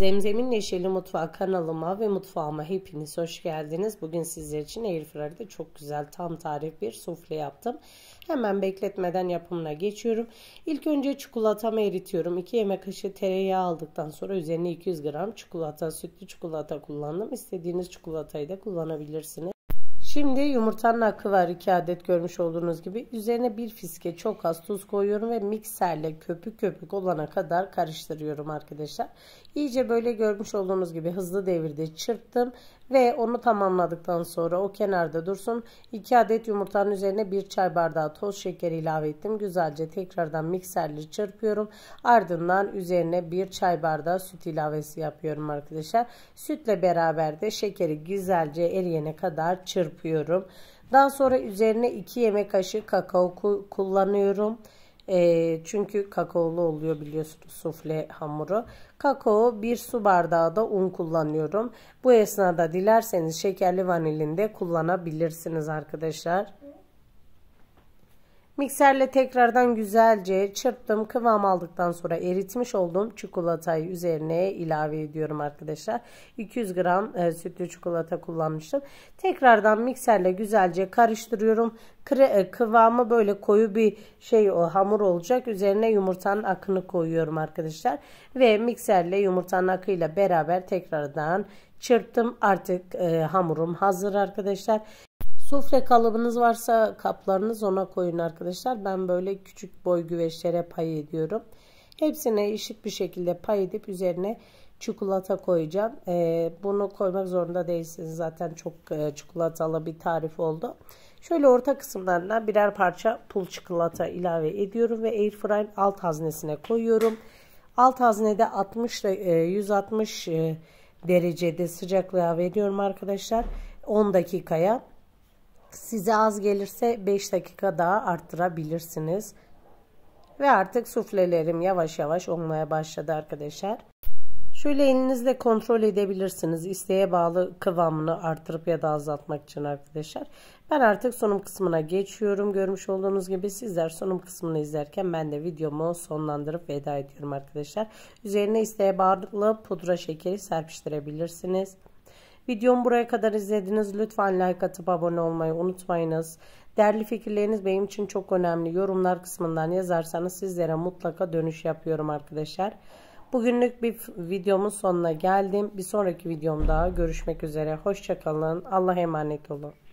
Zemzem'in Neşeli Mutfağı kanalıma ve mutfağıma hepiniz hoş geldiniz. Bugün sizler için airfryer'da çok güzel tam tarif bir sufle yaptım. Hemen bekletmeden yapımına geçiyorum. İlk önce çikolatamı eritiyorum. 2 yemek kaşığı tereyağı aldıktan sonra üzerine 200 gram çikolata, sütlü çikolata kullandım. İstediğiniz çikolatayı da kullanabilirsiniz. Şimdi yumurtanın akı var 2 adet görmüş olduğunuz gibi. Üzerine bir fiske çok az tuz koyuyorum ve mikserle köpük köpük olana kadar karıştırıyorum arkadaşlar. İyice böyle görmüş olduğunuz gibi hızlı devirde çırptım ve onu tamamladıktan sonra o kenarda dursun. 2 adet yumurtanın üzerine 1 çay bardağı toz şekeri ilave ettim. Güzelce tekrardan mikserle çırpıyorum. Ardından üzerine 1 çay bardağı süt ilavesi yapıyorum arkadaşlar. Sütle beraber de şekeri güzelce eriyene kadar çırpıyorum. Daha sonra üzerine 2 yemek kaşığı kakao kullanıyorum. Ee, çünkü kakaolu oluyor biliyorsunuz sufle hamuru. Kakao bir su bardağı da un kullanıyorum. Bu esnada dilerseniz şekerli vanilin de kullanabilirsiniz arkadaşlar. Mikserle tekrardan güzelce çırptım. Kıvam aldıktan sonra eritmiş olduğum çikolatayı üzerine ilave ediyorum arkadaşlar. 200 gram e, sütlü çikolata kullanmıştım. Tekrardan mikserle güzelce karıştırıyorum. Kre, e, kıvamı böyle koyu bir şey o hamur olacak. Üzerine yumurtanın akını koyuyorum arkadaşlar. Ve mikserle yumurtanın akıyla beraber tekrardan çırptım. Artık e, hamurum hazır arkadaşlar. Sufle kalıbınız varsa kaplarınız ona koyun arkadaşlar. Ben böyle küçük boy güveçlere pay ediyorum. Hepsine eşit bir şekilde pay edip üzerine çikolata koyacağım. Ee, bunu koymak zorunda değilsiniz. Zaten çok e, çikolatalı bir tarif oldu. Şöyle orta kısımlarına birer parça pul çikolata ilave ediyorum ve airfryer alt haznesine koyuyorum. Alt haznede 60 ile 160 derecede sıcaklığa veriyorum arkadaşlar. 10 dakikaya. Size az gelirse 5 dakika daha arttırabilirsiniz. Ve artık suflelerim yavaş yavaş olmaya başladı arkadaşlar. Şöyle elinizle kontrol edebilirsiniz. İsteğe bağlı kıvamını artırıp ya da azaltmak için arkadaşlar. Ben artık sunum kısmına geçiyorum. Görmüş olduğunuz gibi sizler sunum kısmını izlerken ben de videomu sonlandırıp veda ediyorum arkadaşlar. Üzerine isteğe bağlı pudra şekeri serpiştirebilirsiniz. Videomu buraya kadar izlediniz. Lütfen like atıp abone olmayı unutmayınız. Değerli fikirleriniz benim için çok önemli. Yorumlar kısmından yazarsanız sizlere mutlaka dönüş yapıyorum arkadaşlar. Bugünlük bir videomun sonuna geldim. Bir sonraki videomda görüşmek üzere. Hoşçakalın. Allah'a emanet olun.